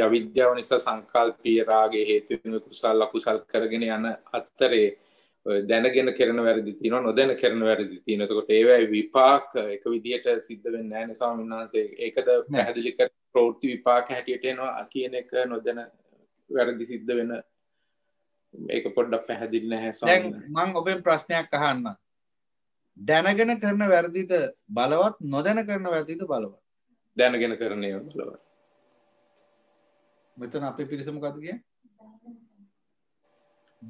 අවිද්‍යාව නිසා සංකල්පීය රාගේ හේතුවෙන් කුසල් අකුසල් කරගෙන යන අතරේ දැනගෙන කරන වැරදි තියෙනවා නොදැන කරන වැරදි තියෙනවා. එතකොට ඒවයි විපාක එක විදියට සිද්ධ වෙන්නේ නැහැ නේ ස්වාමීන් වහන්සේ. ඒකද පැහැදිලි කර ප්‍රවෘත්ති විපාක හැටියට එනවා කියන එක නොදැන වැරදි සිද්ධ වෙන ඒක පොඩ්ඩක් පැහැදිලි නැහැ ස්වාමීන් වහන්සේ. දැන් මම ඔබෙන් ප්‍රශ්නයක් අහන්නම්. දැනගෙන කරන වැරදිද බලවත් නොදැන කරන වැරදිද බලවත්. දැනගෙන කරන ඒවා බලවත්. මෙතන අපේ පිරිස මොකද කියන්නේ?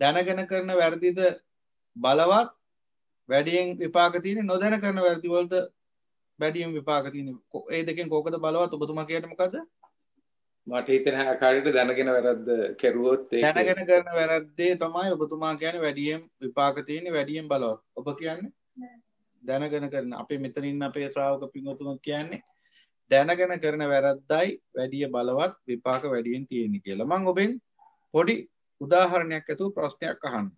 දැනගෙන කරන වැරදිද බලවත් වැඩියෙන් විපාක තියෙන්නේ නොදැන කරන වැරදි වලට වැඩියෙන් විපාක තියෙන්නේ. ඒ දෙකෙන් කෝකද බලවත් ඔබතුමා කියන්නේ මොකද? මට හිතෙන ආකාරයට දැනගෙන වැරද්ද කෙරුවොත් ඒක දැනගෙන කරන වැරද්දේ තමයි ඔබතුමා කියන්නේ වැඩියෙන් විපාක තියෙන්නේ වැඩියෙන් බලවත්. ඔබ කියන්නේ දැනගෙන කරන අපේ මෙතන ඉන්න අපේ ශ්‍රාවක පින්වතුන් කියන්නේ දැනගෙන කරන වැරද්දයි වැඩිය බලවත් විපාක වැඩියෙන් තියෙන කියලා මං ඔබෙන් පොඩි උදාහරණයක් ඇතුව ප්‍රශ්නයක් අහන්න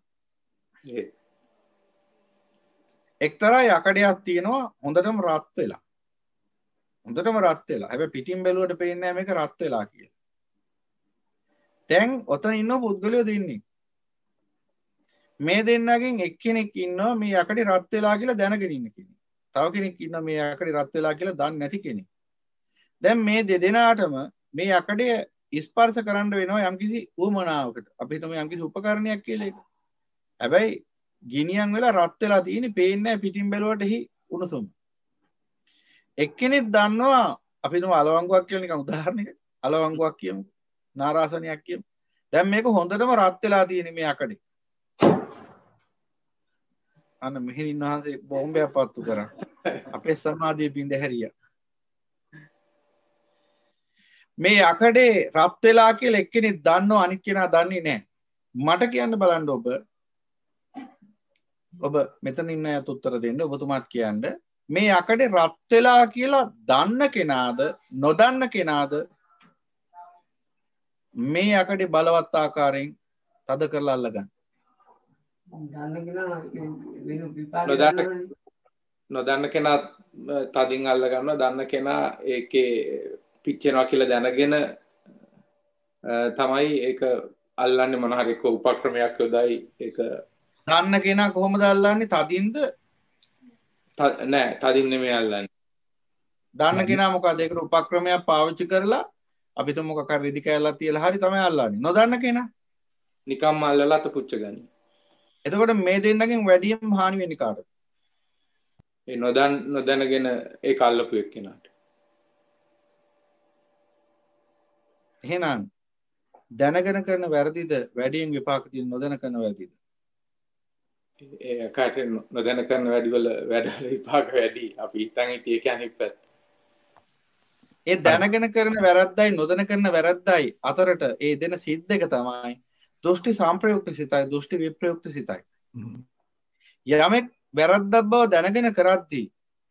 එක්තරා යකඩයක් තියෙනවා හොඳටම රත් වෙලා හොඳටම රත් වෙලා හැබැයි පිටින් බැලුවට පේන්නේ මේක රත් වෙලා කියලා දැන් ඔතන ඉන්න පුද්ගලයෝ දෙන්නේ මේ දෙන්නගෙන් එක්කෙනෙක් ඉන්නවා මේ යකඩේ රත් වෙලා කියලා දැනගෙන ඉන්න කෙනෙක් තව කෙනෙක් ඉන්න මේ යකඩේ රත් වෙලා කියලා දන්නේ නැති කෙනෙක් දැන් මේ දෙදෙනාටම මේ යකඩය ස්පර්ශ කරන්න වෙනවා යම්කිසි ඌමනාවකට. අපි හිතමු යම්කිසි උපකරණයක් කියලා එක. හැබැයි ගිනියම් වෙලා රත් වෙලා තියෙන්නේ පේන්නේ නැහැ පිටින් බැලුවට එහි උණුසුම. එක්කෙනෙක් දන්නවා අපි හිතමු අලවංගුවක් කියලා නිකන් උදාහරණයක්. අලවංගුවක් කියමු. නාරාසනයක් කියමු. දැන් මේක හොඳටම රත් වෙලා තියෙන්නේ මේ යකඩේ. අන්න මෙහෙණින් වහන්සේ බෝම්බයක් පත්තු කරා. අපේ සමාධිය බින්ද හැරියා. මේ යකඩේ රත් වෙලා කියලා එක්කෙනෙක් දන්නව අනිත් කෙනා දන්නේ නැහැ. මට කියන්න බලන්න ඔබ ඔබ මෙතන ඉන්න අයත් උත්තර දෙන්න ඔබතුමාත් කියන්න මේ යකඩේ රත් වෙලා කියලා දන්න කෙනාද නොදන්න කෙනාද මේ යකඩේ බලවත් ආකාරයෙන් තද කරලා අල්ලගන්න. නොදන්න කෙනා තදින් අල්ල ගන්න දන්න කෙනා ඒකේ පිච්චෙනවා කියලා දැනගෙන තමයි ඒක අල්ලන්න මොනහරික උපක්‍රමයක් යොදයි ඒක දන්න කෙනා කොහොම දල්ලන්නේ තදින්ද නෑ තදින්න මේ අල්ලන්න දන්න කෙනා මොකක් දෙකට උපක්‍රමයක් පාවිච්චි කරලා අපිත මොකක් රිදි කෑල්ලා තියලා හරි තමයි අල්ලන්නේ නොදන්න කෙනා නිකම් අල්ලලා අත පුච්ච ගන්න එතකොට මේ දෙන්නගෙන් වැඩියම් හානි වෙන්නේ කාටද ඒ නොදන් නොදැනගෙන ඒ කල්ලපු එක්කෙනාට එහෙනම් දැනගෙන කරන වැරදිද වැඩියෙන් විපාක දෙන නොදැන කරන වැරදිද? ඒකට නොදැන කරන වැඩිවල වැඩ විපාක වැඩි. අපි හිතන් හිටියේ ඒක අනිත් පැත්ත. ඒ දැනගෙන කරන වැරද්දයි නොදැන කරන වැරද්දයි අතරට ඒ දෙන සිද්ද එක තමයි දෘෂ්ටි සම්ප්‍රයුක්ත සිතයි දෘෂ්ටි විප්‍රයුක්ත සිතයි. යමෙක් වැරද්දක් බව දැනගෙන කරද්දී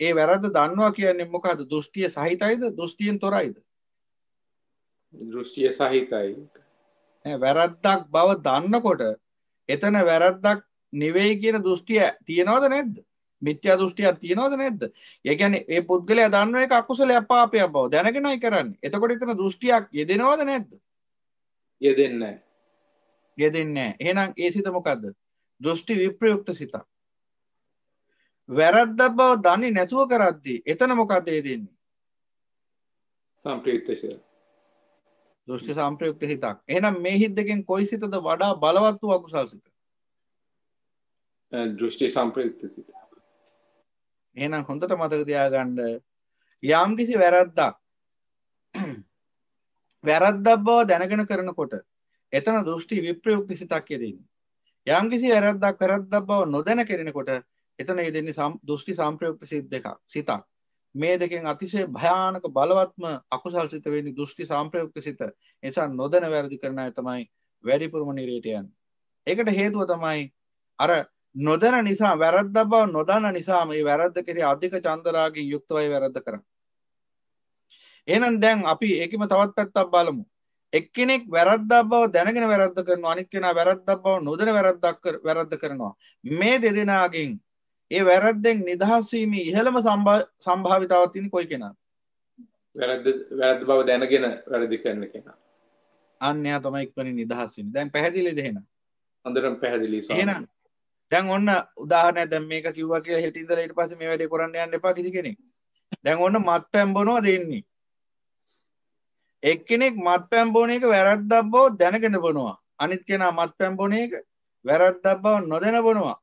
ඒ වැරද්ද දන්නවා කියන්නේ මොකද්ද? දෘෂ්ටිය සහිතයිද? දෘෂ්ටියෙන් තොරයිද? දෘෂ්ටිය සහිතයි වැරද්දක් බව දන්නකොට එතන වැරද්දක් නෙවෙයි කියන දෘෂ්ටිය තියෙනවද නැද්ද මිත්‍යා දෘෂ්ටියක් තියෙනවද නැද්ද ඒකැන ඒ පුද්ගලය දන්න එක අකුසල අපාපයක් බව දැනගෙනයි කරන්න එතකොට එතන දෘෂ්ටියක් යෙදෙනවද නැද්ද යෙදෙන්න යෙදෙන්න එහෙනම් ඒ සිත මොකක්ද දෘෂ්ටි විප්‍රයුක්ත සිතක් වැරද්ද බව දන්නේ නැතුව කරද්දී එතන මොකක්ද යෙදෙන්නේ සම්ප්‍රයුක්ත සිත දෘෂ්ටි සම්ප්‍රයුක්ත හිතක්. එහෙනම් මේ හිත් දෙකෙන් කොයි සිතද වඩා බලවත් වූ අකුසල් සිත? දෘෂ්ටි සම්ප්‍රයුක්ත සිත. එහෙනම් හොඳට මතක තියාගන්න යම්කිසි වැරද්දක් වැරද්දක් බව දැනගෙන කරනකොට එතන දෘෂ්ටි විප්‍රයුක්ත සිතක් යෙදෙන්නේ. යම්කිසි වැරද්දක් වැරද්දක් බව නොදැන කරනකොට එතන යෙදෙන්නේ දෘෂ්ටි සම්ප්‍රයුක්ත සිත් දෙකක් සිතක්. මේ දෙකෙන් අතිසේ භයානක බලවත්ම අකුසල් සිත වෙන්නේ දෘෂ්ටි සාම්ප්‍රයුක්ත සිත. නිසා නොදැන වැරදි කරන අය තමයි වැඩිපුරම නිරේට යන්නේ. ඒකට හේතුව තමයි අර නොදැන නිසා වැරද්ද බව නොදන්න නිසා මේ වැරද්ද කෙරේ අධික චන්දරාගෙන් යුක්තවයි වැරද්ද කරන්නේ. එහෙනම් දැන් අපි ඒකෙම තවත් පැත්තක් බලමු. එක්කෙනෙක් වැරද්දක් බව දැනගෙන වැරද්ද කරනවා අනිත් කෙනා වැරද්දක් බව නොදැන වැරද්දක් වැරද්ද කරනවා. මේ දෙදෙනාගෙන් ඒ වැරැද්දෙන් නිදහස්වීමේ ඉහළම සම්භාවිතාවතින කොයි කෙනා වැරද වැරද බව දැනගෙන වැරදි කරන්න කෙනා අන්‍යයා තමයි එක්වනි නිදහස්වනි දැන් පැහැදිලි දෙහෙන අඳරම් පැහැදිලි එහෙනම් දැන් ඔන්න උදාහරණ දැන් මේක කිව්වා කියලා හෙට ඉඳලා ඊට පස්සේ මේ වැඩේ කරන්න යන්න එපා කිසි කෙනෙක්. දැන් ඔන්න මත්පැන් බොනවා දෙන්නේ. එක්කෙනෙක් මත්පැන් බොන එක වැරද්දක් බව දැනගෙන බොනවා. අනිත් කෙනා මත්පැන් බොන එක වැරද්දක් බව නොදැන බොනවා.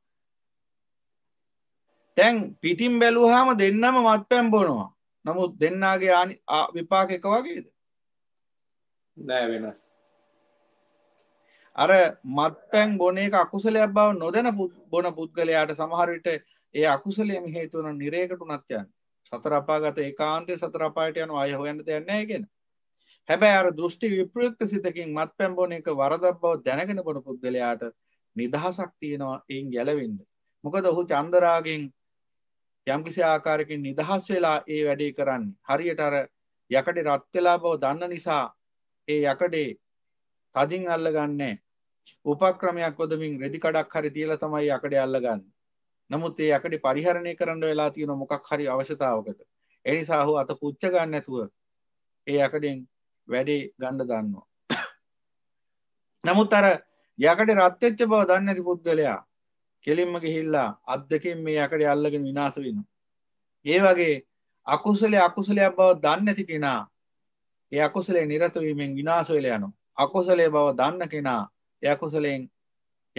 තැන් පිටින් බැලුවාම දෙන්නම මත්පැම් බොනවා නමුත් දෙන්නාගේ ආනි විපාක එක වගේද නෑ වෙනස් අර මත්පැන් බොන එක අකුසලයක් බව නොදැන බොන පුද්ගලයාට සමහරවිට ඒ අකුසලයම හේතුවන නිරේකට උනත් යන සතර අපාගත ඒකාන්තය සතර අපායට යන අය හොයන්න දෙයක් නෑ කියන හැබැයි අර දෘෂ්ටි විප්‍රයුක්ත සිතකින් මත්පැන් බොන එක වරදක් බව දැනගෙන බොන පුද්ගලයාට නිදහසක් තියෙනවා එයින් ගැලවෙන්න මොකද ඔහු චන්දරාගෙන් යම්කිසි ආකාරකින් නිදහස් වෙලා ඒ වැඩේ කරන්නේ. හරියට අර යකඩේ රත් වෙලා බව දන්න නිසා ඒ යකඩේ තදින් අල්ලගන්නේ උපක්‍රමයක් ඔදමින් රෙදි කඩක් හරි තියලා තමයි යකඩේ අල්ලගන්නේ. නමුත් ඒ යකඩේ පරිහරණය කරන්න වෙලා තියෙන මොකක් හරි අවශ්‍යතාවකට. ඒ නිසා ඔහු අත පුච්ච ගන්න නැතුව ඒ යකඩෙන් වැඩේ ගන්න දන්නවා. නමුත් අර යකඩේ රත් වෙච්ච බව දන්නේ නැති පුද්ගලයා කෙලින්ම ගිහිල්ලා අත් දෙකෙන් මේ යකඩ අල්ලගෙන විනාශ වෙනවා. ඒ වගේ අකුසලයේ අකුසලයක් බව දන්නේ නැති කෙනා ඒ අකුසලයේ නිරත වීමෙන් විනාශ වෙලා යනවා. අකුසලයේ බව දන්න කෙනා ඒ අකුසලයෙන්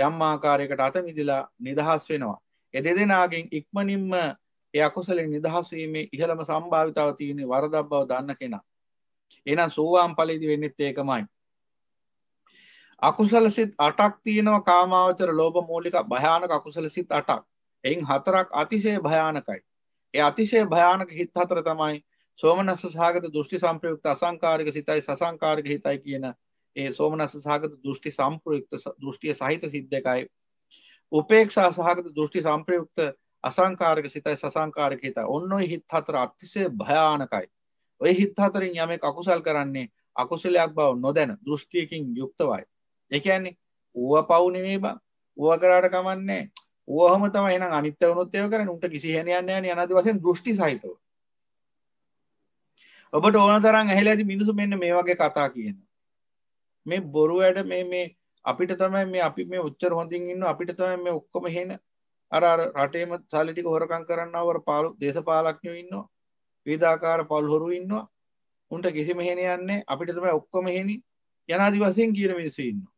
යම් ආකාරයකට අත මිදලා නිදහස් වෙනවා. ඒ දෙදෙනාගෙන් ඉක්මනින්ම ඒ අකුසලෙන් නිදහස් වීමේ ඉහළම සම්භාවිතාව තියෙන වරදක් බව දන්න කෙනා. එහෙනම් සෝවාන් ඵලයේදී වෙන්නෙත් ඒකමයි. අකුසල සිත් 8ක් තියෙනවා කාමාවචර ලෝභ මූලික භයානක අකුසල සිත් 8ක්. එයින් හතරක් අතිශය භයානකයි. ඒ අතිශය භයානක හිත් හතර තමයි සෝමනස්ස සහගත දෘෂ්ටි සම්ප්‍රයුක්ත අසංකාරික සිතයි සසංකාරික හිතයි කියන ඒ සෝමනස්ස සහගත දෘෂ්ටි සම්ප්‍රයුක්ත දෘෂ්ටිය සහිත සිත් දෙකයි. උපේක්ෂා සහගත දෘෂ්ටි සම්ප්‍රයුක්ත අසංකාරක සිතයි සසංකාරක හිතයි. ඔන්න ඔය හිත් හතර අතිශය භයානකයි. ඔය හිත් හතරෙන් යමෙක් අකුසල් කරන්නේ අකුසලයක් බව නොදැන දෘෂ්ටියකින් යුක්තවයි. ඒ කියන්නේ ඌව පව් නෙමෙයි බං. ඌව කරාට කමන්නේ. ඌව ඔහම තමයි එහෙනම් අනිත්‍ය වුණොත් ඒව කරන්නේ. උන්ට කිසි හැණයක් නැහැ නේ අනාදි වශයෙන් දෘෂ්ටි සහිතව. ඔබට ඕන තරම් ඇහිලා ඇති මිනිස්සු මෙන්න මේ වගේ කතා කියනවා. මේ බොරු වැඩ මේ මේ අපිට තමයි මේ අපි මේ උච්චර හොඳින් ඉන්න අපිට තමයි මේ ඔක්කොම හේන අර අර රටේම සල්ලි ටික හොරකම් කරන්නව අර පාලු දේශපාලඥයෝ ඉන්නවා. විවිධාකාර පවුල් හොරු ඉන්නවා. උන්ට කිසිම හේනයක් නැහැ. අපිට තමයි ඔක්කොම හේනි. යනාදි වශයෙන් කියන මිනිස්සු ඉන්නවා.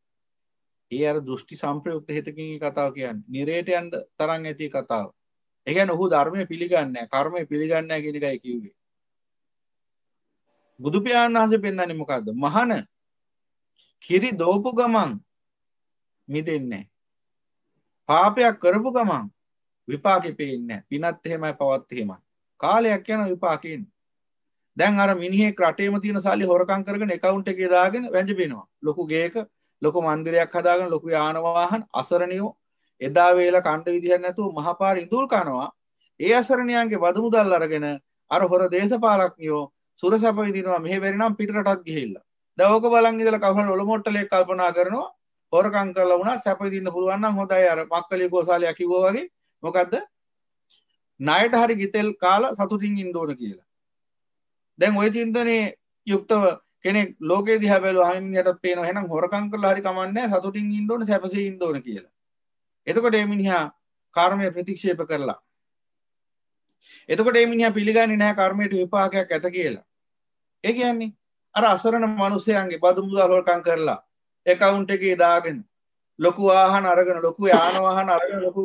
ඒ අර දෘෂ්ටි සම්ප්‍රයුක්ත හිතකින් කතාව කියන්නේ. නිරේට යන්න තරම් ඇති කතාව. ඒ කියන්නේ ඔහු ධර්මය පිළිගන්නේ නැහැ, කර්මය පිළිගන්නේ නැහැ කියන එකයි කිව්වේ. බුදු පියාණන් වහන්සේ පෙන්වන්නේ මොකද්ද? මහන කිරි දෝපු ගමන් මිදෙන්නේ පාපයක් කරපු ගමන් විපාකෙ පේන්නේ පිනත් එහෙමයි පවත් එහෙමයි. කාලයක් යන විපාකෙන්. දැන් අර මිනිහෙක් රටේම තියෙන සල්ලි හොරකම් කරගෙන account එකේ දාගෙන වැඳ බිනවා. ලොකු ගේක ලොක මන්දිරයක් හදාගෙන ලොකු යානවාහන් අසරණියෝ එදා වේල කණ්ඩ විදිහ නැතුව මහපාර ඉඳුල් කනවා ඒ අසරණයන්ගේ බදමුදල් අරගෙන අර හොර දේශපාලක්නියෝ සුර සැපවිදිනවා මෙහ වෙරිනම් පිටටත් ගිහිල්ල දවක බලන් ඉදල කවුරු ඔලොමොට්ටලේ කල්පනා කරනවා හොරකං කරලා වුණා සැපවිදින්න පුළුවන් නම් හොඳයි අර මක්කලි ගෝසාලයා කිව්වා වගේ මොකද්ද ණයට හරි ගිතෙල් කාලා සතුටින් ඉන්න ඕන කියලා දැන් ওই චින්තනයේ යුක්තව කෙනෙක් ලෝකේ දිහා බැලුවා මිනිහට පේනවා එහෙනම් හොරකම් කරලා හරි කමන්නේ සතුටින් ඉන්න ඕනේ සැපසේ ඉන්න ඕනේ කියලා. එතකොට මේ මිනිහා කර්මය ප්‍රතික්ෂේප කරලා. එතකොට මේ මිනිහා පිළිගන්නේ නැහැ කර්මයට විපාකයක් ඇත කියලා. ඒ කියන්නේ අර අසරණ මිනිසයන්ගේ බදු මුදල් හොරකම් කරලා account එකේ දාගෙන ලොකු ආහන අරගෙන ලොකු යාන වාහන අරගෙන ලොකු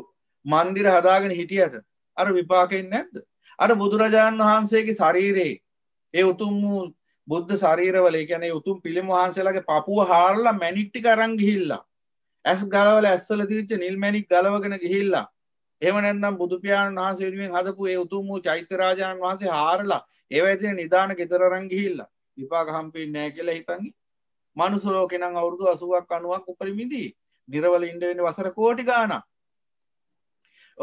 මන්දිර හදාගෙන හිටියට අර විපාකෙන්නේ නැද්ද? අර බුදුරජාණන් වහන්සේගේ ශරීරයේ ඒ උතුම් වූ බුද්ධ ශරීරවල කියන උතුම් පිළිම වහන්සේලාගේ පපුුව හාරලා මැනිට්ටි කරං ගිහිල්ලා ඇස් ගලවල ඇස්වල තිරිච්ච නිල් මැනික් ගලවගෙන ගිහිල්ලා එම නැන්නම් බුදුපාණන් වහස වෙනුවෙන් හදපු ඒ උතුම් වූ චෛත්‍යරාජාණන් වහන්සේ හාරලා ඒව ඇතින නිධාන ගෙතරරං ගිහිල්ලා විපාක හම්පින් නෑ කියලා හිතන්ගේ මනුසුලෝකෙනං අවුරුදු අසුවක් අනුවක් උපරිමිදී නිරවල ඉන්ඩවෙන වසර කෝටි ගාන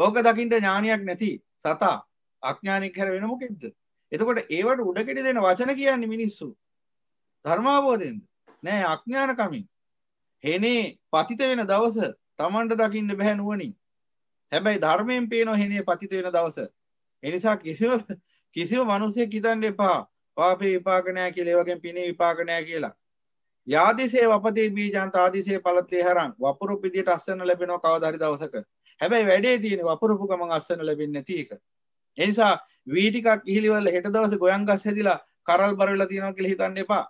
ඕක දකිින්ට ඥානයක් නැති සතා අඥානික හැර වෙනමොකෙද්ද එතකොට ඒවට උඩකෙට දෙන වචන කියන්නේ මිනිස්සු ධර්මාබෝධයෙන්ද නෑ අඥ්ඥානකමින් හෙනේ පතිත වෙන දවස තමන්ට දකින්න බැහැනුවනින් හැබැයි ධර්මයෙන් පේන හෙනේ පතිත වෙන දවස එනිසා කිසිව කිසිව මනුසය කිතන්න එපා පාපේ විපාගනෑ කියල ඒවගෙන් පිනේ විපාගනෑ කියලා යාදිසේ වපතේ බීජන්ත ආදිසේ පලත්තේ හරන් වපුරු පිදිට අස්සන ලැබෙනවා කවදරි දවසක හැබැයි වැඩේ තියෙන වපුරපු ගමන් අස්සන ලැබෙන්නේ නැති එක එනිසා වීටිකක් ඉහිලිවල හෙට දවස ගොයන් ගස් හැදිලා කරල් බර වෙලා තියෙනවා කියලා හිතන්න එපා.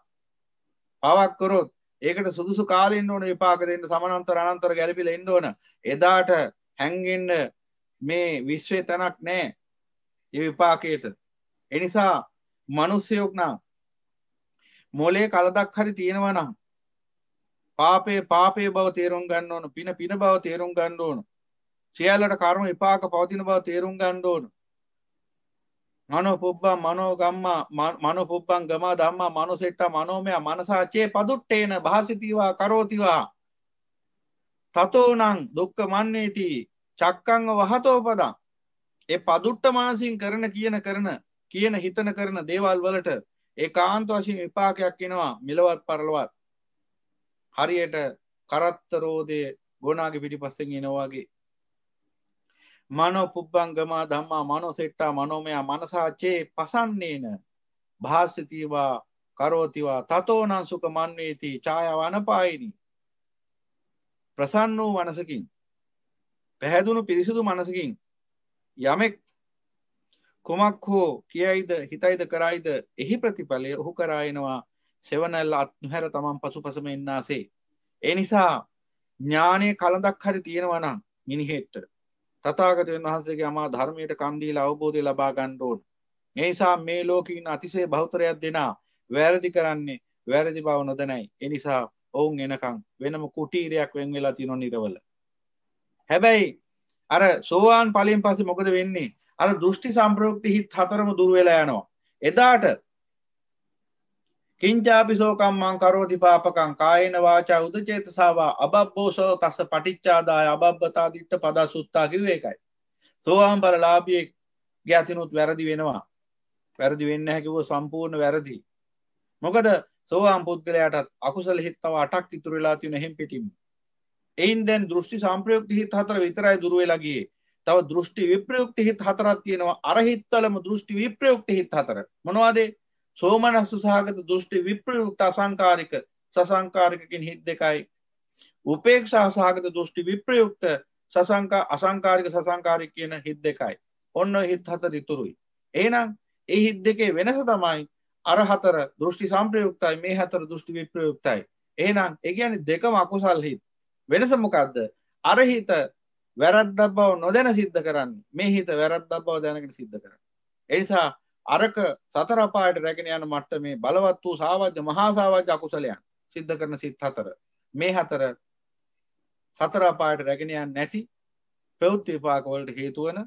පවක් කරොත් ඒකට සුදුසු කාලෙන්න ඕන විපාක දෙන්න සමානතර අනන්තර ගැළපිලා ඉන්න ඕන. එදාට හැංගෙන්න මේ විශ්වයේ තැනක් නැහැ. ඒ විපාකයට. ඒ නිසා මිනිස්සුයෙක් නම් මොලේ කලදක් හරි තියෙනවා නම් පාපේ පාපේ බව තේරුම් ගන්න ඕන පින පින බව තේරුම් ගන්න ඕන සියල්ලට කර්ම විපාක පවතින බව තේරුම් ගන්න ඕන මනෝ පුබ්බා මනෝ ගම්මා මනු පුබ්බන් ගමා දම්මා මනුසෙට්ට මනෝමය මනසාචේ පදුට්ටේන භාසිතීවා කරෝතිවා තතෝනං දුක්ක මන්නේති චක්කංග වහතෝපදා ඒ පදුට්ට මනසින් කරන කියන කරන කියන හිතන කරන දේවල් වලට ඒ කාන්ත වශයෙන් විපාකයක් එනවා මිලවත් පරලවත් හරියට කරත්තරෝදය ගොනාගේ පිටි පස්සෙන් එනවාගේ මනෝ පුබ්බංගමා දම්මා මනෝ සෙට්ටා මනෝමයා මනසාච්චේ පසන්නේන භාසතිවා කරෝතිවා තතෝනංසුක මන්වේති චායවන පායිනි. ප්‍රසන්න වූ මනසකින් පැහැදුණු පිරිසිදු මනසකින් යමෙක් කුමක් හෝ කියයිද හිතයිද කරයිද එහි ප්‍රතිඵලය ඔහු කරායනවා සෙවනැල්ල අත්හැර තමන් පසු පසම එන්නාසේ. එනිසා ඥානය කළඳක් හරි තියෙනවනම් මිනිහෙට්ට තතාගතයන් වහන්සේගේ අමා ධර්මයට කන්දීල අවබෝධය ලබා ගණ්ඩෝන්. නිසා මේ ලෝකින් අතිසේ බෞතරයක් දෙනා වැරදි කරන්නේ වැරදි බව නොදනැයි. එනිසා ඔවුන් එනකං වෙනම කුටීරයක් වෙන් වෙලා තිනො නිරවල. හැබැයි අර සෝවාන් පලින් පස මොකද වෙන්නේ අර දෘෂ්ටි සම්ප්‍රෝක්ති හිත් හතරම දුර්වෙලා යනවා. එදාට කින්චාපිසෝකම්මං කරෝති පාපකං කායන වාචා උදචේතසාවා අබබ්බෝසෝ තස පටිච්චාදාය අබබ්බතා දිට්ට පදා සුත්තා කිව එකයි. සෝහම් පර ලාබියෙක් ගැතිනුත් වැරදි වෙනවා. වැරදි වෙන්න හැකිව සම්පූර්ණ වැරදි. මොකද සෝවාම් පුද්ගලයටත් අකුසල හිත්තව අටක් ඉතුරවෙලා තින හෙම් පිටිම්. එයින් දැන් දෘෂ්ටි සම්ප්‍රයුක්ති හිත් හතර විතරයි දුරුවවෙලගේ තව දෘෂ්ටි විප්‍රයුක්ති හිත් හතරත් තියෙනවා අරහිත්තලම දෘෂ්ටි විප්‍රයුක්ති හිත් හතර මොනවාදේ සෝමනස්ස සහගත දෘෂ්ටි විප්‍රයුක්ත අසංකාරික සසංකාරිකකින් හිත් දෙකයි. උපේක්ෂා සහගත දෘෂ්ටි විප්‍රයුක්ත සසංකා අසංකාරික සසංකාරි කියන හිත් දෙකයි. ඔන්න හිත් හත ඉතුරුයි. ඒනම් ඒ හිත් දෙකේ වෙනස තමයි අරහතර දෘෂ්ටි සම්ප්‍රයුක්තයි මේ හතර දෘෂ්ටි විප්‍රයුක්තයි. ඒනම් ඒගැනි දෙකම අකුසල් හිත්. වෙනසමකක්ද අරහිත වැරත් දබව නොදැන සිද්ධ කරන්න මේ හිත වැරත් දබව දැනකට සිද්ධ කරන්න. එනිසා අරක සතර අපායට රැගෙන යන මට්ටමේ බලවත් වූ සාවජ්‍ය මහා සාවජ්‍ය අකුසලයන් සිද්ධ කරන සිත් හතර මේ හතර සතර අපායට රැගෙන යන්නේ නැති ප්‍රවෘත්ති විපාක වලට හේතු වන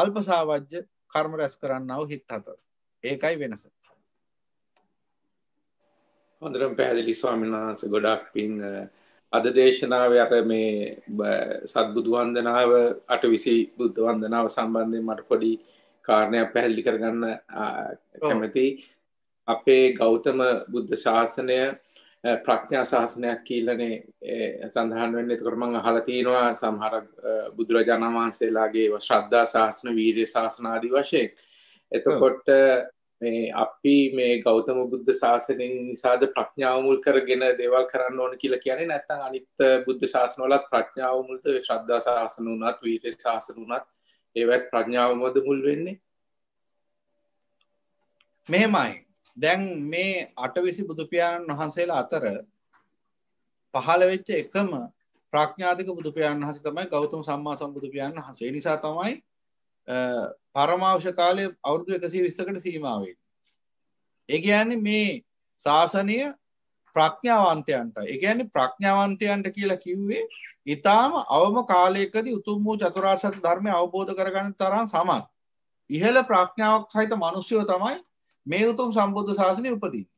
අල්ප සාවජ්‍ය කර්ම රැස් කරන්නව හිත් හතර ඒකයි වෙනස හොඳටම පැහැදිලි ස්වාමීන් වහන්සේ ගොඩාක් පිං අද දේශනාව අර මේ සත්බුදු වන්දනාව 820 බුද්ධ වන්දනාව සම්බන්ධයෙන් මට පොඩි කාරණයක් පැහැදිලි කරගන්න කැමති අපේ ගෞතම බුද්ධ ශාසනය ප්‍රඥා ශාසනයක් කියලනේ සඳහන් වෙන්න තුරමං අහලතියෙනවා සමහර බුදුරජාණන් වහන්සේලාගේ ශ්‍රද්ධා ශාසන වීරය ශාසනාදී වශයෙන් එතකොට අපි මේ ගෞතම බුද්ධ ශාසනයෙන් නිසාද ප්‍රඥාවමුල් කරගෙන දේවල් කරන්න ඕන කියලා කියන්නේ නැත්තං අනිත් බුද්ධ ශාසනවලත් ප්‍රඥාවමුල්ත ශ්‍රද්ධා ශාසන වනත් වීරය ශාසන වනත් ඒවත් ප්‍රඥාවමද මුල් වෙන්නේ මෙහෙමයි දැන් මේ අටවිසි බුදුපියාණන් වහන්සේලා අතර පහළ වෙච්ච එකම ප්‍රඥාතික බුදුපියාණන් වහන්සේ තමයි ගෞතම සම්මා සම්බුදුපියාණන් වහන්සේ. ඒ නිසා තමයි පරමාවශ්‍ය කාලයේ අවුරුදු 120කට සීමා වෙන්නේ. ඒ කියන්නේ මේ ශාසනය ප්‍රඥාවන්තයන්ට. ඒ කියන්නේ ප්‍රඥාවන්තයන්ට කියලා කිව්වේ ඊටාම අවම කාලයකදී උතුම් වූ චතුරාර්ය සත්‍ය ධර්මය අවබෝධ කරගන්න තරම් සමත්. ඉහළ ප්‍රඥාවක් සහිත මිනිස්සුયો තමයි මේ උතුම් සම්බුද්ධ ශාසනය උපදින්නේ.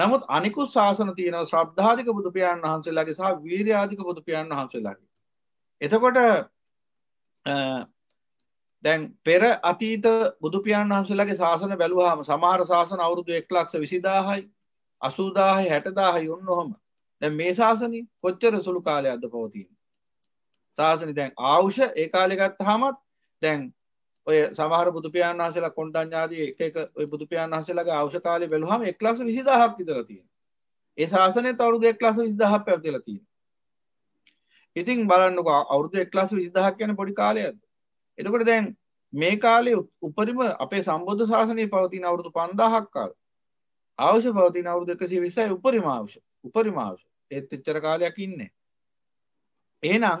නමුත් අනිකුත් ශාසන තියෙනවා ශ්‍රද්ධාධික බුදු පියාණන් වහන්සේලාගේ සහ වීර්යාධික බුදු පියාණන් වහන්සේලාගේ. එතකොට දැන් පෙර අතීත බුදු පියාණන් වහන්සේලාගේ ශාසන බැලුවාම සමහර ශාසන අවුරුදු 1 ලක්ෂ 20000යි අසූදාහ හැටදාහ යොන්න හොම දැ මේ ශාසනී කොච්චර සුළු කාලය අද පවතින් ශාසනි දැන් ආවුෂ ඒ කාලෙගත් හමත් දැන් ඔය සමහර බුදුපියන් වහසලා කොන්ඩඥාදී එක බුදුපියන් වහසලගේ අවශ්‍ය කාලය බැලුහම එක්ලස විසිදහක් විදරතිය ඒ ශාසනය තවරුදු එක්ලස විදහක් පැවතිලතිී ඉතින් බලන්නක අවුරුදු එක්ලස් විසිදහක් යන පොඩි කාලයද එතකොට දැන් මේ කාලේ උපරිම අපේ සම්බෝධ ශාසනය පවතින අවුරුදු පන්දාහක් කාල අවශ්‍ය පවතින අවුරුදු 120යි උපරිම අවශ්‍ය උපරිම අවශ්‍ය ඒත් එච්චර කාලයක් ඉන්නේ එහෙනම්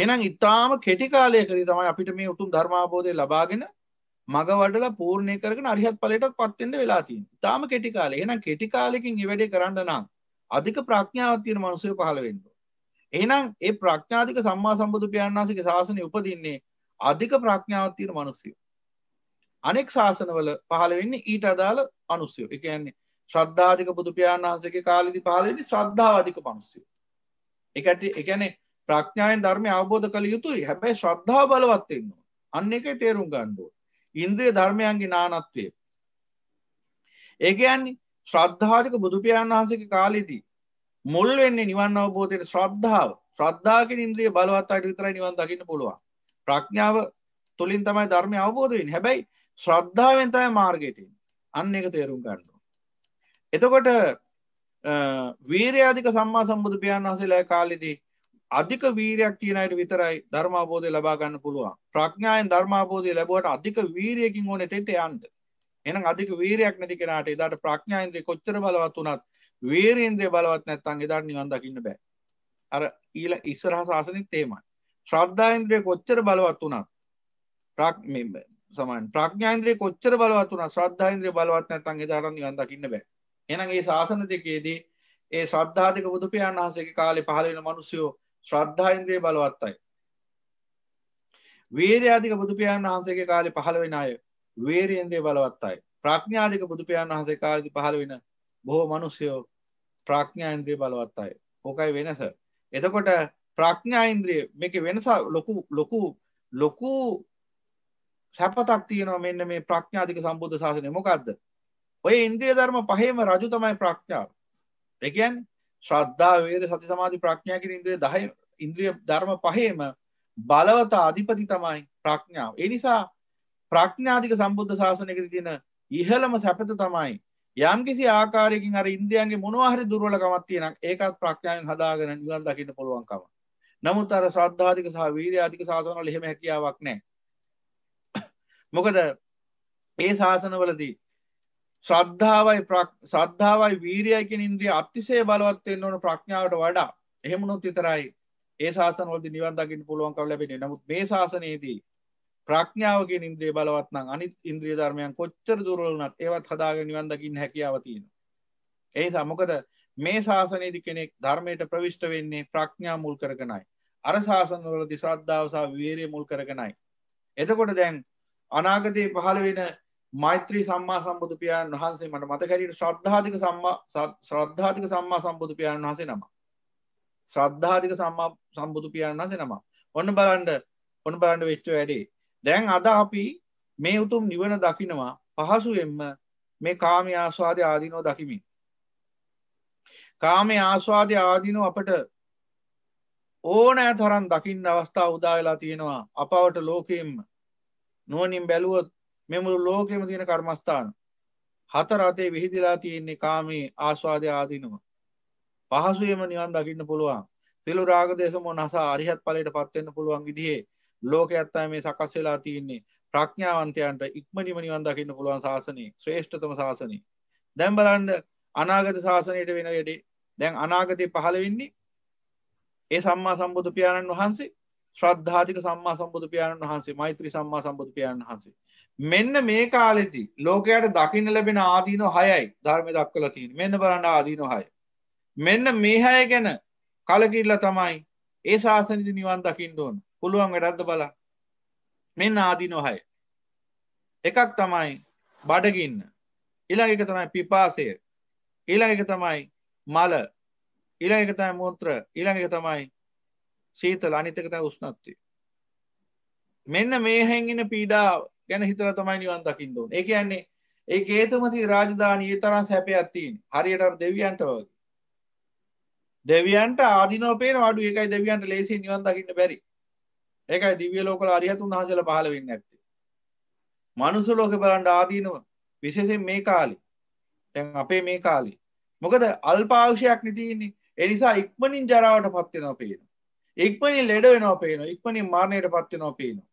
එහෙනම් ඊටාම කෙටි කාලයකදී තමයි අපිට මේ උතුම් ධර්මාබෝධය ලබාගෙන මග වඩලා පූර්ණේ කරගෙන අරිහත් ඵලයටත් පත් වෙන්න වෙලා තියෙනවා. ඊටාම කෙටි කාලේ. එහෙනම් කෙටි කාලෙකින් මේ වැඩේ කරන්න නම් අධික ප්‍රඥාවක් තියෙන මිනිසෙක් පහළ වෙන්න ඕන. එහෙනම් ඒ ප්‍රඥාධික සම්මා සම්බුදු පියාණන් වහන්සේගේ ශාසනය උපදින්නේ අධික ප්‍රඥාවක් තියෙන මිනිස්සු. අනෙක් ශාසනවල පහළ වෙන්නේ ඊට අදාළ අනුස්සයෝ එකන්නේ ශ්‍රද්ධාධික බුදුපාණන් වහසක කාලදි පහලනි ශ්‍රද්ධාධික මනුස්සයෝ එකට එකනේ ප්‍රඥායෙන් ධර්මය අවබෝධ කළ යුතුයි හැබැයි ශ්‍රද්ධා බලවත්වෙන්නවා අන්න එක තේරුම් ගණ්ඩුව ඉන්ද්‍රිය ධර්මයන්ගේ නානත්වය ඒකයන්නේ ශ්‍රද්ධාධික බුදුපාණන් වහසක කාලෙදී මුල් වෙන්නේ නිවන් අවබෝධයට ශ්‍රද්ධාව ශ්‍රද්ධාගෙන ඉන්ද්‍රිය බලවත් අයට විතරයි නිවන් දකින්න පුළුවන් ප්‍රඥාව තුළින් තමයි ධර්මය අවබෝධයෙන් හැබැයි ශ්‍රද්ධාවෙන් තමයි මාර්ගයට අන්න එක තේරුම් ගන්න. එතකොට වීරයාධික සම්මා සම්බුදු පියන් වහසේලා කාලෙදී අධික වීරයක් තියනයට විතරයි ධර්මාබෝධය ලබාගන්න පුළුවන් ප්‍රඥායෙන් ධර්මාබෝධය ලැබුවට අධික වීරයකින් ඕන තෙට යන්ද එනම් අධික වීරයක් නැති කෙනට එදාට ප්‍රඥාන්ද්‍රය කොච්චර බලවත් වනත් වේරේන්ද්‍රය බලවත් නැත්තන් එදාට නිවන් දකින්න බෑ අර ඊල ඉස්සරහ ශාසනෙක් තේමයි ශ්‍රද්ධාන්ද්‍රය කොච්චර බලවත් වනත් ප්‍රක් සමන් ප්‍රඥාන්ද්‍රය කොච්චර බලවත් වන ශ්‍රද්ධාන්ද්‍රය බලවත් නැතන් එදාරන් නිවන් දකින්න බෑ එනම් ඒ ශාසන දෙකේදී ඒ ශ්‍රද්ධාතික බුදුපියාණන් වහන්සේගේ කාලේ පහළ වෙන මිනිස්සුයෝ ශ්‍රද්ධාන්ද්‍රය බලවත්තයි වේරයාධික බුදුපියාණන් වහන්සේගේ කාලේ පහළ වෙන අය වේරේන්ද්‍රය බලවත්තයි ප්‍රඥාධික බුදුපියාණන් වහන්සේ කාලේදී පහළ වෙන බොහෝ මිනිස්සුයෝ ප්‍රඥාන්ද්‍රය බලවත්තයි ඕකයි වෙනස එතකොට ප්‍රඥාන්ද්‍රය මේකේ වෙනස ලොකු ලොකු ලොකු සැපතක් තියෙනවා මෙන්න මේ ප්‍රඥාධික සම්බුද්ධ ශාසනය මොකක්ද ඔය ඉන්ද්‍රිය ධර්ම පහේම රජු තමයි ප්‍රඥාව ඒ කියන්නේ ශ්‍රද්ධා වේද සති සමාධි ප්‍රඥා කියන ඉන්ද්‍රිය 10 ඉන්ද්‍රිය ධර්ම පහේම බලවත අධිපති තමයි ප්‍රඥාව. ඒ නිසා ප්‍රඥාධික සම්බුද්ධ ශාසනයකදී තියෙන ඉහළම සැපත තමයි යම්කිසි ආකාරයකින් අර ඉන්ද්‍රියන්ගේ මොනවා හරි දුර්වලකමක් තියෙනක් ඒකත් ප්‍රඥාවෙන් හදාගෙන නිවන් දකින්න පුළුවන්කම. නමුත් අර ශ්‍රද්ධාධික සහ වීර්යාධික ශාසනවල එහෙම හැකියාවක් නැහැ. මොකද ඒ ශාසනවලදී ශ්‍රද්ධාවයි ශ්‍රද්ධාවයි වීරයකින් ඉන්ද්‍රිය අතිසේ බලවත්වෙන් ඕන ප්‍රඥාවට වඩා එහෙමනොත් විතරයි ඒ ශාසනවලද නිවන්දකින් පුළුවන් කව ලැබෙන නමුත් මේ ශාසනයේදී ප්‍රඥාවගේ ඉන්ද්‍රී බලවත්නම් අනිත් ඉන්ද්‍රී ධර්මයන් කොච්චර දුරලනත් ඒවත් හදාගෙන නිවන්දකින් හැකියාවතියෙන. ඒ සමොකද මේ ශාසනයේදි කෙනෙක් ධර්මයට ප්‍රවිෂ්ට වෙන්නේ ප්‍රඥා මුල් කරගෙනයි. අර ශාසනවලදි ශ්‍රද්ධාවසා වේරය මුල් කරගෙනයි. එතකොට දැන් අනාගතයේ පහළ වෙන මෛත්‍රී සම්මා සම්බුදු පියාණන් වහන්සේ මට මතකැරීට ශ්‍රද්ධාතික සම්මා ශ්‍රද්ධාතික සම්මා සම්බුදු පියාණන් වහන්සේ නම. ශ්‍රද්ධාතික සම්මා සම්බුදු පියාණන් වහන්සේ නම. ඔන්න බලන්න ඔන්න බලන්න වෙච්ච වැඩේ. දැන් අද අපි මේ උතුම් නිවන දකිනවා පහසුවෙන්ම මේ කාමයේ ආස්වාදයේ ආදීනෝ දකිමින්. කාමයේ ආස්වාදයේ ආදීනෝ අපට ඕනෑ තරම් දකින්න අවස්ථාව උදා වෙලා තියෙනවා අපවට ලෝකයෙන්ම නුවණින් බැලුවොත් මේ මුළු ලෝකෙම තියෙන කර්මස්ථාන හතර අතේ විහිදලා තියෙන්නේ කාමී ආස්වාදය ආදීනව. පහසුවෙම නිවන් දකින්න පුළුවන්. සිළු රාග දේශ මොනස අරිහත් ඵලයටපත් වෙන්න පුළුවන් විදිහේ ලෝකයක් තමයි මේ සකස් වෙලා තියෙන්නේ. ප්‍රඥාවන්තයන්ට ඉක්මනින්ම නිවන් දකින්න පුළුවන් ශාසනය, ශ්‍රේෂ්ඨතම ශාසනය. දැන් බලන්න අනාගත ශාසනයට වෙන වැඩේ. දැන් අනාගතේ පහළ වෙන්නේ ඒ සම්මා සම්බුදු පියාණන් වහන්සේ ශ්‍රද්ධාතික සම්මා සම්බුදු පියාණන් වහන්සේ මෛත්‍රී සම්මා සම්බුදු පියාණන් වහන්සේ. මෙන්න මේ කාලෙති ලෝකයට දකින්න ලැබෙන ආදීනෝ හයයි ධර්මය දක්වල තියෙන මෙන්න බලන්න ආදීනෝ හය. මෙන්න මේ හය ගැන කලකිල්ල තමයි ඒ ශාසනිදි නිවන් දකිින් ඕන පුළුවන් වැඩක්ද බල මෙන්න ආදිනොහය එකක් තමයි බඩගින්න ඉළඟ එක තමයි පිපාසය ඉළඟ එක තමයි මල ඉළඟ එක තමයි මුත්‍ර ඉළඟ එක තමයි සීතල අනිතක තැ උස්නත්තිය. මෙන්න මේ හැඟෙන පීඩාව ගැන හිතර තමයි නිවන් දකිින් දුන් එක කියන්නේ ඒ ඒතුමති රාජධානී තරන් සැපයත්තිීන් හරියට දෙවියන්ට වද. දෙවියන්ට ආදිනෝපේ වඩු එකයි දෙවියන්ට ලේසි නිවන් දකින්න බැරි ඒකයි දිවිය ලෝකල අරිහතුන් හසල පහල වෙන්න ඇත්ති. මනුසු ලෝක බලන්ට ආදීනව විශේෂෙන් මේ කාලි තැන් අපේ මේ කාලි මොකද අල්පාවෂයක් නිතින්නේ එනිසා ඉක්මනින් ජරාවට පත්වෙන පේෙන එක්පනින් ලෙඩ වෙනවා පේනවා ඉක්මනින් මාර්ණයට පත්වෙනවා පේනවා.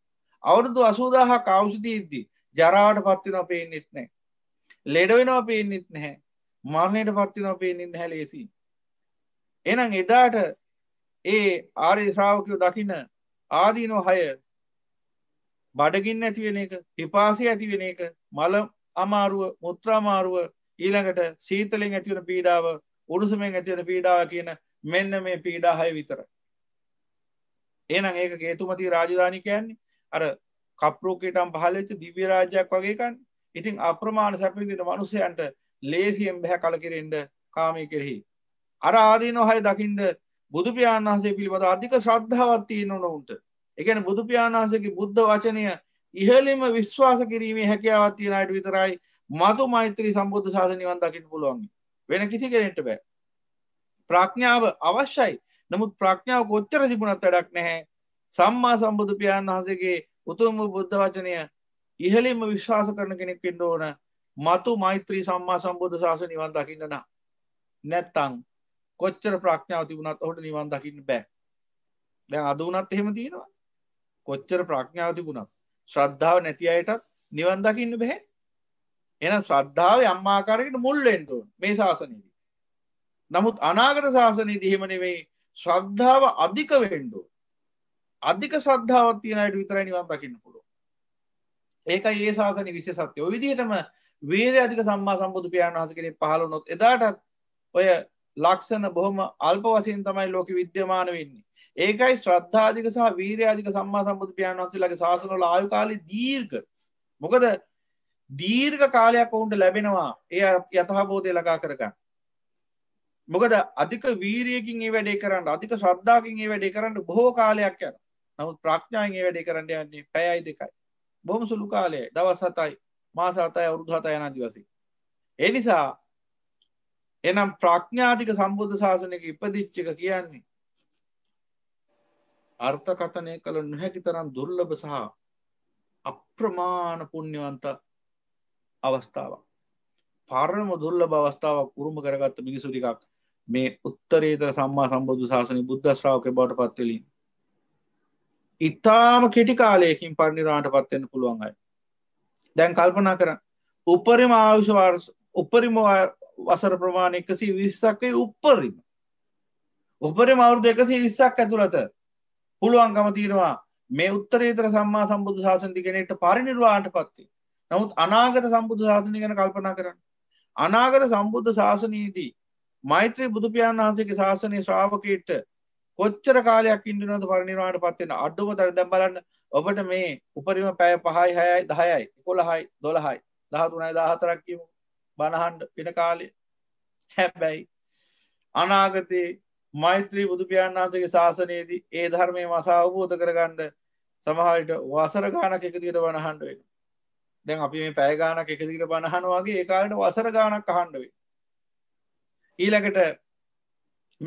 අවුරුදු අසූදාහ කවුෂතිීද්දී ජරාවට පත්වෙනවා පේනෙත් නෑ. ලෙඩ වෙනවා පේනෙත් නැහැ මාර්ණයට පත්වෙනවා පේනින් හැ ලේසි. එනම් එදාට ඒ ආරය ශ්‍රාවකයෝ දකින ආදීනෝ හය බඩගින් ඇතිවෙන එක පිපාසය ඇතිවෙන එක මල අමාරුව මුත්‍රාමාරුව ඊළඟට සීතලෙන් ඇතිවන පීඩාව උරුසුමෙන් ඇතිවන පීඩාව කියන මෙන්න මේ පීඩාහය විතර ඒනම් ඒක කේතුමති රාජධානි කියන්නේ අර කප්‍රෝකටම් පහලච්ච දිව්‍ය රාජ්‍යයක් වගේකන් ඉතින් අප්‍රමාණ සැපිදිට මනුසයන්ට ලේසියෙන් බැහැ කලකිරෙන්ට කාමය කෙරෙහි. අර ආදී නොහය දකිින්ට බුදුපාණන් වහසේ පිළිබඳ අධික ශ්‍රද්ධාවත්තියන නොවුන්ට එකන බුදුපාණන් වහසකි බුද්ධ වචනය ඉහලිම විශ්වාස කිරීමේ හැකියාවත්තියනයට විතරයි මතු මෛත්‍රී සම්බුද්ධ ශාසනිවන් දකිට පුළුවන් වෙන කිසි කෙනෙට බෑ. ප්‍රඥාව අවශ්‍යයි නමුත් ප්‍රඥාව කොච්චර තිබුණත් වැඩක් නැහැ සම්මා සම්බුදු පියාණන් වහන්සේගේ උතුම් බුද්ධ වචනය ඉහළින්ම විශ්වාස කරන කෙනෙක් වෙන්න ඕන මතු මෛත්‍රී සම්මා සම්බුද්ධ ශාසන නිවන් දකින්න නම් නැත්තම් කොච්චර ප්‍රඥාව තිබුණත් ඔහුට නිවන් දකින්න බෑ දැන් අද වුණත් එහෙම තියෙනවා කොච්චර ප්‍රඥාව තිබුණත් ශ්‍රද්ධාව නැති අයටත් නිවන් දකින්න බෑ එහෙනම් ශ්‍රද්ධාව යම් ආකාරයකට මුල් වෙන්න ඕන මේ ශාසනයේදී නමුත් අනාගත ශාසනයේදී එහෙම නෙවෙයි ශ්‍රද්ධාව අධික වෙන්ඩෝ අධික සද්ධාවත් තියනයට විතරයි නිවන් දකින්න පුළුව ඒකයි ඒ සාසන විශේෂත්ය ඔය විදිහටම වේරය අධික සම්මා සම්බුදු පියාණන් වහස කෙනෙක් පහළ නොත් එදාටත් ඔය ලක්ෂණ බොහොම අල්ප වශයෙන් තමයි ලෝක විද්‍යමාන වෙන්නේ ඒකයි ශ්‍රද්ධාධික සහ වීරයාධික සම්මා සම්බුදු පියාණන් වහන්සේලාගේ ශාසනවල ආයු කාලේ දීර්ඝ මොකද දීර්ඝ කාලයක් ඔවුන්ට ලැබෙනවා ඒ යථාබෝධය ලකා කරගන්න මොකද අධික වීරියකින් ඒ වැඩේ කරන්න අධික ශ්‍රද්ධාකින් ඒ වැඩේ කරන්න බොහෝ කාලයක් යන නමුත් ප්‍රඥායෙන් ඒ වැඩේ කරන්න යන්නේ පැයයි දෙකයි බොහොම සුළු කාලය දවස් හතයි මාස හතයි අවුරුදු හතයි යන දිවසේ ඒ නිසා එනම් ප්‍රඥාධික සම්බුද්ධ ශාසනයක ඉපදිච්ච එක කියන්නේ අර්ථකථනය කළ නොහැකි තරම් දුර්ලභ සහ අප්‍රමාණ පුුණ්‍යවන්ත අවස්ථාවක් පරණම දුර්ලභ අවස්ථාවක් උරුම කරගත්ත මිනිසු ටිකක් මේ උත්තරීතර සම්මා සම්බුදු ශාසනය බුද්ධ ශ්‍රාවක බවට පත්වෙලින් ඉතාම කෙටි කාලයකින් පරිනිරාට පත්වෙන්න පුළුවන් අයි දැන් කල්පනා කර උපරිම ආවිශ වාර්ස උපරිම වසර ප්‍රමාණ එකසි විස්සක්කේ උපරිම උපරිම අවුරුදු එකසි විස්සක් ඇතුළත පුළුවන්කම තීරවා මේ උත්තරේතර සම්මා සම්බුදු ශාසනති කෙනෙට පරිනිර්වාට පත්වේ නමුත් අනාගත සම්බුදු ශාසනය ගැන කල්පනා කරන්න අනාගත සම්බුද්ධ ශාසනීදී මෛත්‍රී බුදුපියාණන් වහන්සේගේ ශාසනය ශ්‍රාවකීට කොච්චර කාලයක් ඉන්දුනද පරිනිර්වාණයට පත්වෙන අඩුම තර දැන් බලන්න ඔබට මේ උපරිම පැය 5යි 6යි 10යි 11යි 12යි 13යි 14ක් කියමු බණහන්ඩ වෙන කාලේ හැබැයි අනාගතේ මෛත්‍රී බුදු පියාණන් වහන්සේගේ ශාසනයේදී ඒ ධර්මයේ මාස අවබෝධ කරගන්න සමහර විට වසර ගාණක් එක දිගට බණහන්ඩ වෙනවා දැන් අපි මේ පැය ගාණක් එක දිගට බණහනවා වගේ ඒ කාලේට වසර ගාණක් අහන්න වෙනවා ඊළඟට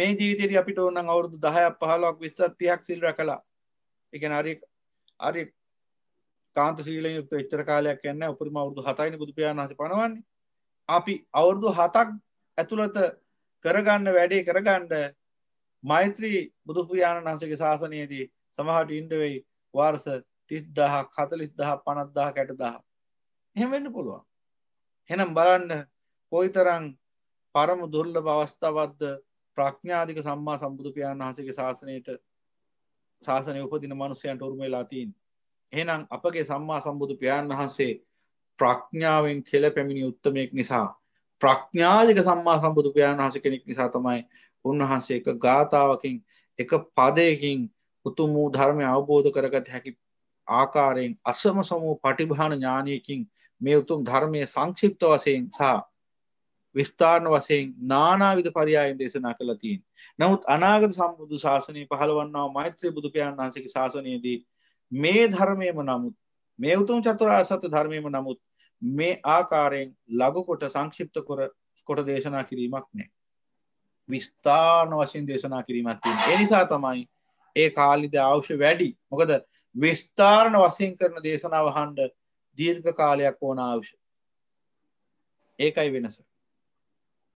මේ ජීවිතයට අපිට ඕනන් අවුරුදු දහයක් පහලක් විස්සත් තියක් සිල් රකලා එක අරි අරි කාන්ත සීල යුක්ත චර කාලයක් යන්න උපරිම අවුරදු හතයින බුදුපියන් හස පනවන්නේ අපි අවුරුදු හතක් ඇතුළත කරගන්න වැඩේ කරගණ්ඩ මෛත්‍රී බුදුපියාණන් වහන්සගේ ශාසනයේදී සමහට ඉන්ඩවෙයි වාර්ස තිස් දහක් හතලිස් දහ පනත්දාහ කැටදාහ එහෙමවෙන්න පුළුවන් හෙනම් බලන්න කොයිතරං පරම දුර්ල බවස්ථාවත්ද ප්‍රඥාධික සම්මා සම්බුදු පියාණන් වහසගේ ශාසනයට ශාසනය උපදින මනුසයන්ට උරුමවෙලා තින්. එහෙනම් අපගේ සම්මා සම්බුදු පියාණන් වහන්සේ ප්‍රඥාවෙන් කෙල පැමිණි උත්තමයෙක් නිසා ප්‍රඥාධික සම්මා සම්බුදු පියාණන් වහස කෙනෙක් නිසා තමයි උන්වහන්සේ එක ගාථාවකින් එක පදයකින් උතුම් වූ ධර්මය අවබෝධ කරගත හැකි ආකාරයෙන් අසම සමූ පටිභාන ඥානයකින් මේ උතුම් ධර්මය සංක්ෂිප්ත වසයෙන් සහ විස්ථාන වසයෙන් නානාවිද පරියායෙන් දේශනා කළ තියෙන්. නමුත් අනාගත සම්බුදු ශාසනය පහළවන්නාව මෛත්‍රය බුදුපයන් වහන්සක ශාසනයේදී මේ ධර්මයම නමුත් මේ උතුම් චතුරා සත්‍ය ධර්මයම නමුත් මේ ආකාරයෙන් ලගුකොට සංක්ෂිප්ත කොර කොට දේශනා කිරීමක් නෑ. විස්ථාන වශයෙන් දේශනා කිරීමත් එනිසා තමයි ඒ කාලිද අවශ්‍ය වැඩි මොකද විස්ථාරණ වසයෙන් කරන දේශනාව හන්ඩ දීර්ඝ කාලයක් ඕන අවශ්‍ය ඒකයි වෙනස